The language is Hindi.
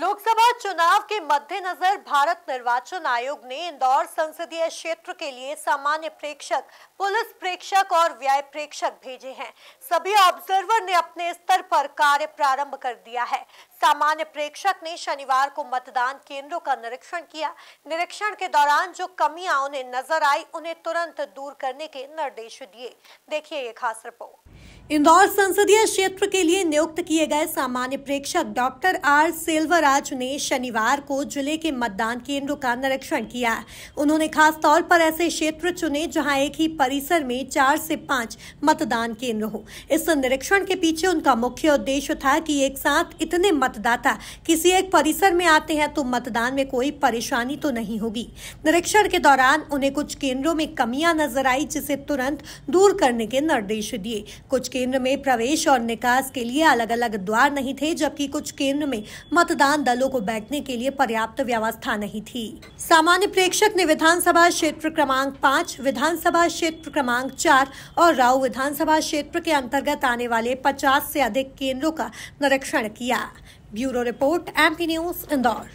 लोकसभा चुनाव के मद्देनजर भारत निर्वाचन आयोग ने इंदौर संसदीय क्षेत्र के लिए सामान्य प्रेक्षक पुलिस प्रेक्षक और व्यय प्रेक्षक भेजे हैं सभी ऑब्जर्वर ने अपने स्तर पर कार्य प्रारंभ कर दिया है सामान्य प्रेक्षक ने शनिवार को मतदान केंद्रों का निरीक्षण किया निरीक्षण के दौरान जो कमियां उन्हें नजर आई उन्हें तुरंत दूर करने के निर्देश दिए देखिए ये खास रिपोर्ट इंदौर संसदीय क्षेत्र के लिए नियुक्त किए गए सामान्य प्रेक्षक डॉक्टर आर सेल्वराज ने शनिवार को जिले के मतदान केंद्रों का निरीक्षण किया उन्होंने खास तौर पर ऐसे क्षेत्र चुने जहां एक ही परिसर में चार से पांच मतदान केंद्र हो इस निरीक्षण के पीछे उनका मुख्य उद्देश्य था कि एक साथ इतने मतदाता किसी एक परिसर में आते हैं तो मतदान में कोई परेशानी तो नहीं होगी निरीक्षण के दौरान उन्हें कुछ केंद्रों में कमियां नजर आई जिसे तुरंत दूर करने के निर्देश दिए कुछ केंद्र में प्रवेश और निकास के लिए अलग अलग द्वार नहीं थे जबकि कुछ केंद्र में मतदान दलों को बैठने के लिए पर्याप्त व्यवस्था नहीं थी सामान्य प्रेक्षक ने विधानसभा क्षेत्र क्रमांक पाँच विधानसभा क्षेत्र क्रमांक चार और राव विधानसभा क्षेत्र के अंतर्गत आने वाले पचास से अधिक केंद्रों का निरीक्षण किया bureau report M news Indore